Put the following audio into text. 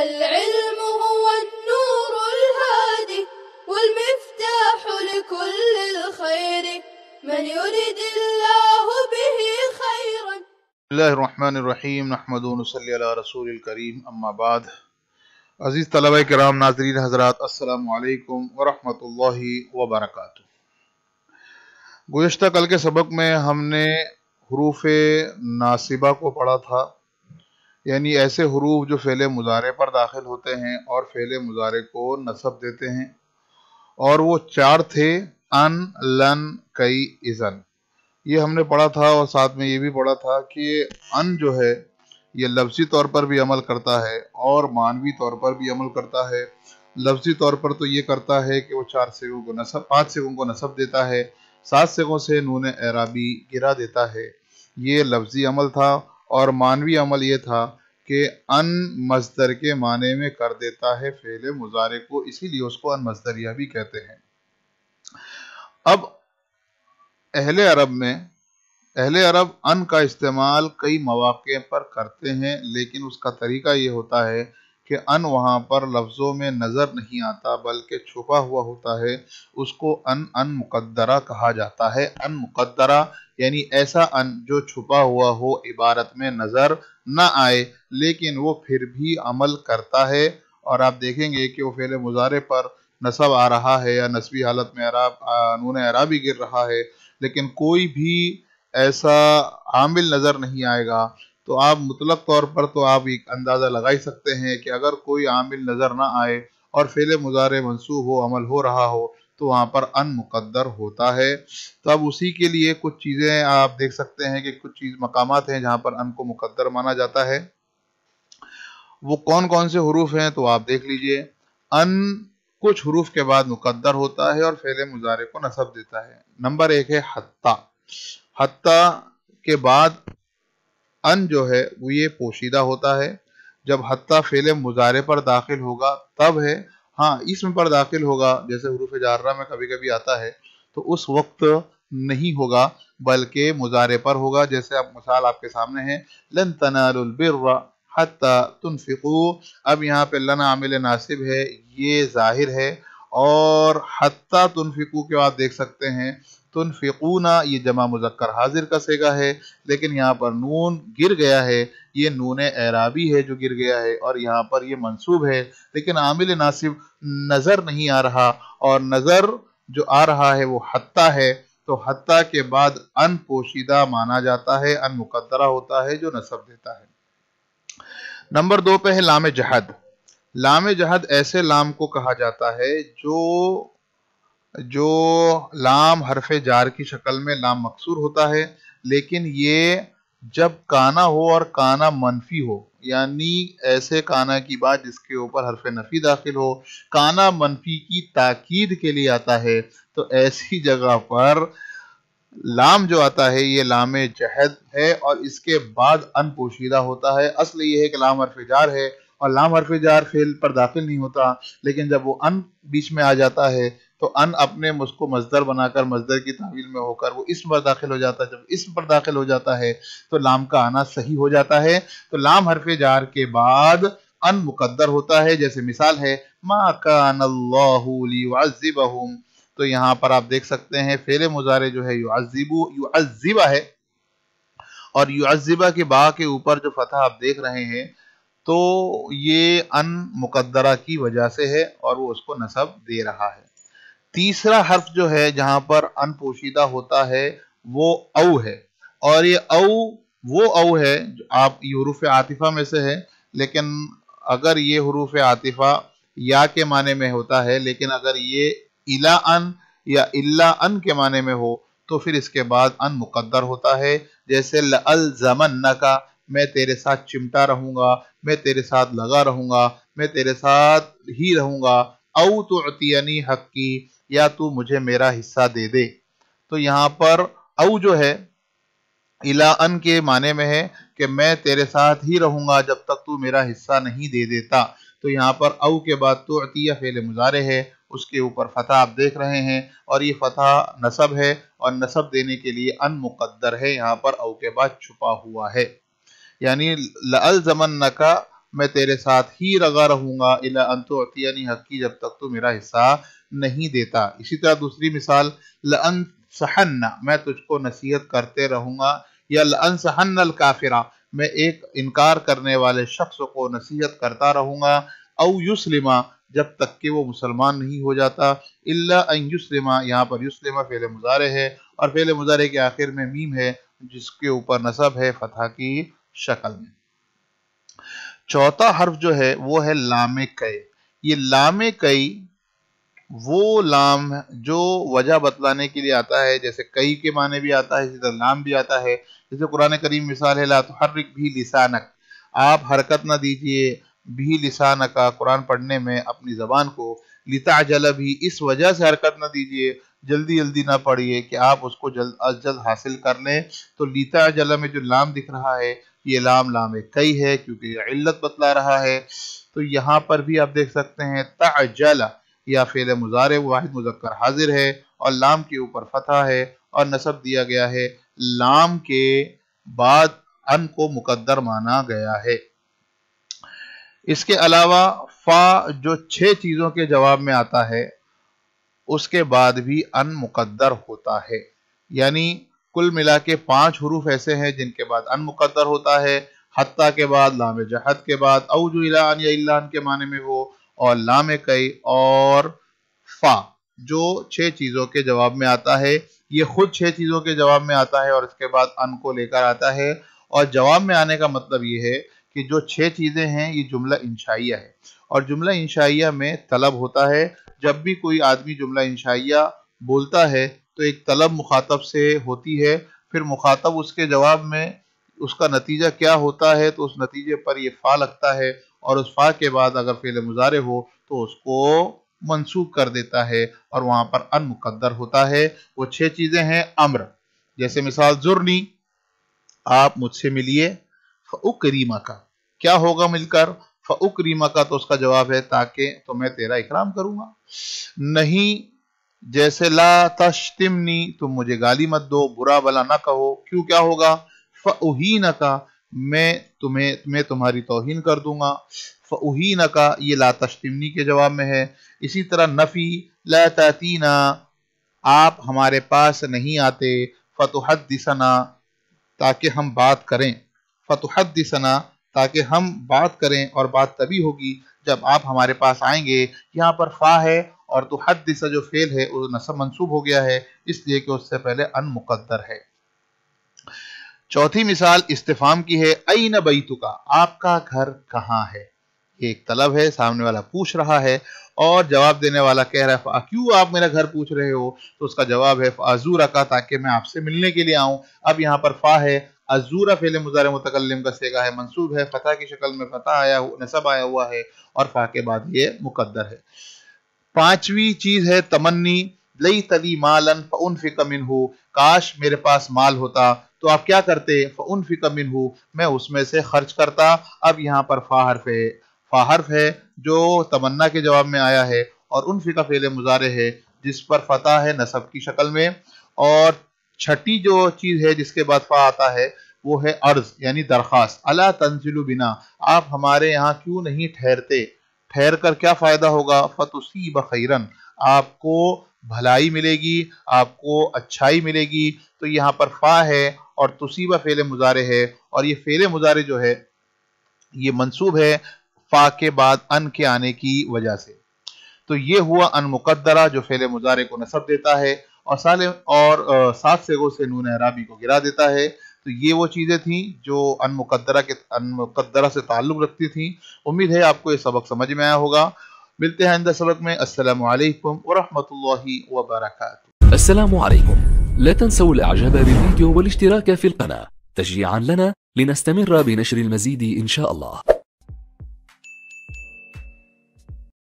العلم هو النور الهادي والمفتاح لكل الخير من يريد الله به خيرا الله الرحمن الرحيم نحمد ونصلي على رسول الكريم اما بعد अज़ीज़ तलबा कराम नाजरीन हजरात असलकम वरहि वबरक गुज्त कल के सबक में हमने हरूफ नासिबा को पढ़ा था यानी ऐसे हरूफ जो फैले मुजारे पर दाखिल होते हैं और फैले मुजारे को नसब देते हैं और वो चार थे अन लन कई इज़न ये हमने पढ़ा था और साथ में ये भी पढ़ा था कि अन जो है ये लफ्ज़ी तौर पर भी अमल करता है और मानवी तौर पर भी अमल करता है लफ्ज़ी तौर पर तो ये करता है कि वो चार सेगों को नसब पाँच सेगों को नसब देता है सात सेगों से नून एराबी गिरा देता है ये लफ्ज़ी अमल था और मानवी अमल ये था कि अन मजदर के माने में कर देता है फेल मुजारे को इसीलिए उसको अन मजदरिया भी कहते हैं अब अहले अरब में अहले अरब अन का इस्तेमाल कई मौाक़े पर करते हैं लेकिन उसका तरीका ये होता है कि अन वहाँ पर लफ्ज़ों में नज़र नहीं आता बल्कि छुपा हुआ होता है उसको अन अन मुकद्दरा कहा जाता है अन मुकद्दरा यानी ऐसा अन जो छुपा हुआ हो इबारत में नज़र न आए लेकिन वो फिर भी अमल करता है और आप देखेंगे कि वो फेले मुजारे पर नसब आ रहा है या नसबी हालत में अराब नून अराबी गिर रहा है लेकिन कोई भी ऐसा आमिल नज़र नहीं आएगा तो आप मुतलक तौर पर तो आप एक अंदाज़ा लगा ही सकते हैं कि अगर कोई आमिल नज़र ना आए और फेले मुजारे मनसूब हो अमल हो रहा हो तो वहां पर अन मुकदर होता है तो अब उसी के लिए कुछ चीज़ें आप देख सकते हैं कि कुछ चीज़ मकाम हैं जहां पर अन को मुकद्दर माना जाता है वो कौन कौन से हरूफ हैं तो आप देख लीजिए अन कुछ हरूफ के बाद मुकद्दर होता है और फेले मुजारे को नसब देता है नंबर एक है हत्ता हत्ता के बाद अन जो है वो ये पोशीदा होता है जब हत्ता फेले मुजारे पर दाखिल होगा तब है हाँ इसमें पर दाखिल होगा जैसे हरूफ जारा में कभी कभी आता है तो उस वक्त नहीं होगा बल्कि मुजारे पर होगा जैसे अब मिसाल आपके सामने है लन तनाबिर अब यहाँ पे लन आमिल नासिब है ये जाहिर है और हती तुनफिकू के आप देख सकते हैं ना ये जमा मुजक्कर हाजिर का सेगा है लेकिन यहाँ पर नून गिर गया है ये नून एराबी है जो गिर गया है और यहाँ पर ये मंसूब है लेकिन आमिल नासिब नज़र नहीं आ रहा और नज़र जो आ रहा है वो हत्ता है तो हत्ता के बाद अन पोशीदा माना जाता है अन मुकद्दरा होता है जो नसब देता है नंबर दो पे है लाम जहद लाम जहद ऐसे लाम को कहा जाता है जो जो लाम हरफ जार की शक्ल में लाम मकसूर होता है लेकिन ये जब काना हो और काना मनफी हो यानी ऐसे काना की बात जिसके ऊपर हरफ नफी दाखिल हो काना मनफी की ताकीद के लिए आता है तो ऐसी जगह पर लाम जो आता है ये लाम जहद है और इसके बाद अनपोशीदा होता है असल ये है कि लाम जार है और लाम हरफ जार फेल पर दाखिल नहीं होता लेकिन जब वो अन बीच में आ जाता है तो अन अपने उसको मजदर बनाकर मजदर की तावील में होकर वो इसम पर दाखिल हो जाता है जब इसम पर दाखिल हो जाता है तो लाम का आना सही हो जाता है तो लाम हरफे जार के बाद अन मुकद्दर होता है जैसे मिसाल है मा कानबहम तो यहाँ पर आप देख सकते हैं फेले मुजारे जो है युजिबू युजिबा है और युजिबा के बा के ऊपर जो फतह आप देख रहे हैं तो ये अन मुकद्दरा की वजह से है और वो उसको नसब दे रहा है तीसरा हर्फ जो है जहां पर अनपोशीदा होता है वो औ है और ये औ वो औ है जो आप हरूफ आतिफा में से है लेकिन अगर ये हरूफ आतिफा या के माने में होता है लेकिन अगर ये इला अन या इल्ला अन के माने में हो तो फिर इसके बाद अन मुकद्दर होता है जैसे लल जमन न का मैं तेरे साथ चिमटा रहूंगा मैं तेरे साथ लगा रहूंगा मैं तेरे साथ ही रहूंगा औ तो हक की या तू मुझे मेरा हिस्सा दे दे तो यहाँ पर औ जो है इला अन के माने में है कि मैं तेरे साथ ही रहूंगा जब तक तू मेरा हिस्सा नहीं दे देता तो यहाँ पर औ के बाद तो अतिया फेल मुजारे है उसके ऊपर फतह आप देख रहे हैं और ये फतह नसब है और नसब देने के लिए अन मुकद्दर है यहाँ पर औ के बाद छुपा हुआ है यानी लल जमन नका मैं तेरे साथ ही रगा रहूंगा इला तो अतिया नहीं हकी जब तक तू मेरा हिस्सा नहीं देता इसी तरह दूसरी मिसाल लन सहन्ना मैं तुझको नसीहत करते रहूंगा या लन सहन काफिरा मैं एक इनकार करने वाले शख्स को नसीहत करता रहूंगा औ युस्लिमा जब तक कि वो मुसलमान नहीं हो जाता इल्ला युस्लिमा यहाँ पर युस्लिमा फेले मुजारे है और फेल मुजारे के आखिर में मीम है जिसके ऊपर नसब है फतह की शक्ल में चौथा हर्फ जो है वो है लाम कई ये लाम कई वो लाम जो वजह बतलाने के लिए आता है जैसे कई के माने भी आता है इसी तरह लाम भी आता है जैसे कुरान करीम मिसाल है ला तो हर भी लिसानक आप हरकत ना दीजिए भी लिसान का कुरान पढ़ने में अपनी ज़बान को लिता जल भी इस वजह से हरकत ना दीजिए जल्दी जल्दी ना पढ़िए कि आप उसको जल्द अज जल्द हासिल कर लें तो लिता जल में जो लाम दिख रहा है ये लाम लाम कई है क्योंकि इल्लत बतला रहा है तो यहाँ पर भी आप देख सकते हैं तजला या फेल मुजार वाहिद मुजक्कर हाजिर है और लाम के ऊपर फतह है और नसब दिया गया है लाम के बाद अन को मुकद्दर माना गया है इसके अलावा फा जो छह चीजों के जवाब में आता है उसके बाद भी अन मुकद्दर होता है यानी कुल मिला के पांच हरूफ ऐसे हैं जिनके बाद अन मुकद्दर होता है हत्ता के बाद लाम जहद के बाद अवजुलान या इलान के माने में हो और लाम कई और फा जो छह चीजों के जवाब में आता है ये खुद छह चीजों के जवाब में आता है और इसके बाद अन को लेकर आता है और जवाब में आने का मतलब ये है कि जो छह चीजें हैं ये जुमला इंशाइया है और जुमला इंशाइया में तलब होता है जब भी कोई आदमी जुमला इंशाइया बोलता है तो एक तलब मुखातब से होती है फिर मुखातब उसके जवाब में उसका नतीजा क्या होता है तो उस नतीजे पर यह फा लगता है और उस फा के बाद अगर फेल मुजारे हो तो उसको मनसूख कर देता है और वहां पर मुकदर होता है वो छह चीजें हैं अम्र जैसे मिसाल जुर्नी आप मुझसे मिलिए फ़ुकरीमा का क्या होगा मिलकर फ़ुकरीमा का तो उसका जवाब है ताकि तो मैं तेरा इकराम करूंगा नहीं जैसे ला तश्तिमनी तुम मुझे गाली मत दो बुरा भला ना कहो क्यों क्या होगा फ़ही ना का मैं तुम्हें मैं तुम्हारी तोहन कर दूंगा फ़ी का ये ला तश्तमनी के जवाब में है इसी तरह नफ़ी लतीना आप हमारे पास नहीं आते फतुहद दिसना ताकि हम बात करें फतुहद दिसना ताकि हम बात करें और बात तभी होगी जब आप हमारे पास आएंगे यहाँ पर फ़ा है और तो हद दिशा जो फेल है वो नसब मनसूब हो गया है इसलिए कि उससे पहले अनमुकद्दर है चौथी मिसाल इस्तेफाम की है अन तुका आपका घर कहाँ है एक तलब है सामने वाला पूछ रहा है और जवाब देने वाला कह रहा है क्यों आप मेरा घर पूछ रहे हो तो उसका जवाब है फाजूरा का ताकि मैं आपसे मिलने के लिए आऊं अब यहाँ पर फा है अजूरा फेले मुजार मुतकलम का सेगा है मंसूब है फतह की शक्ल में फता आया नसब आया हुआ है और फा के बाद ये मुकदर है पांचवी चीज है तमन्नी लई तली मालन फ़न फ़िकमिन हो काश मेरे पास माल होता तो आप क्या करते फ़न फ़िकमिन हो मैं उसमें से खर्च करता अब यहाँ पर फ़ाहरफ है फ़ाहरफ है जो तमन्ना के जवाब में आया है और उन फ़िका फेले मुजारे है जिस पर फतेह है नसब की शक्ल में और छठी जो चीज़ है जिसके बाद फ़ा आता है वो है अर्ज यानी दरख्वास्त अला तंजिलु बिना आप हमारे यहाँ क्यों नहीं ठहरते ठहर कर क्या फ़ायदा होगा फतुसी बखैरन आपको भलाई मिलेगी आपको अच्छाई मिलेगी तो यहाँ पर फा है और तुसीबा फेल मुजारे है और ये फेल मुजारे जो है ये मंसूब है फा के बाद अन के आने की वजह से तो ये हुआ अन मुकदरा जो फेल मुजारे को नसब देता है और साले और सात सेगो से नून अराबी को गिरा देता है तो ये वो चीज़ें थी जो अन अनमुकदरा के अन अनमुकदरा से ताल्लुक़ रखती थी उम्मीद है आपको ये सबक समझ में आया होगा मिलते हैं आइंदा सबक में अस्सलाम वालेकुम वरहमतुल्लाहि वबरकातुहू السلام عليكم لا تنسوا الاعجاب بالفيديو والاشتراك في القناة تشجيعا لنا لنستمر بنشر المزيد ان شاء الله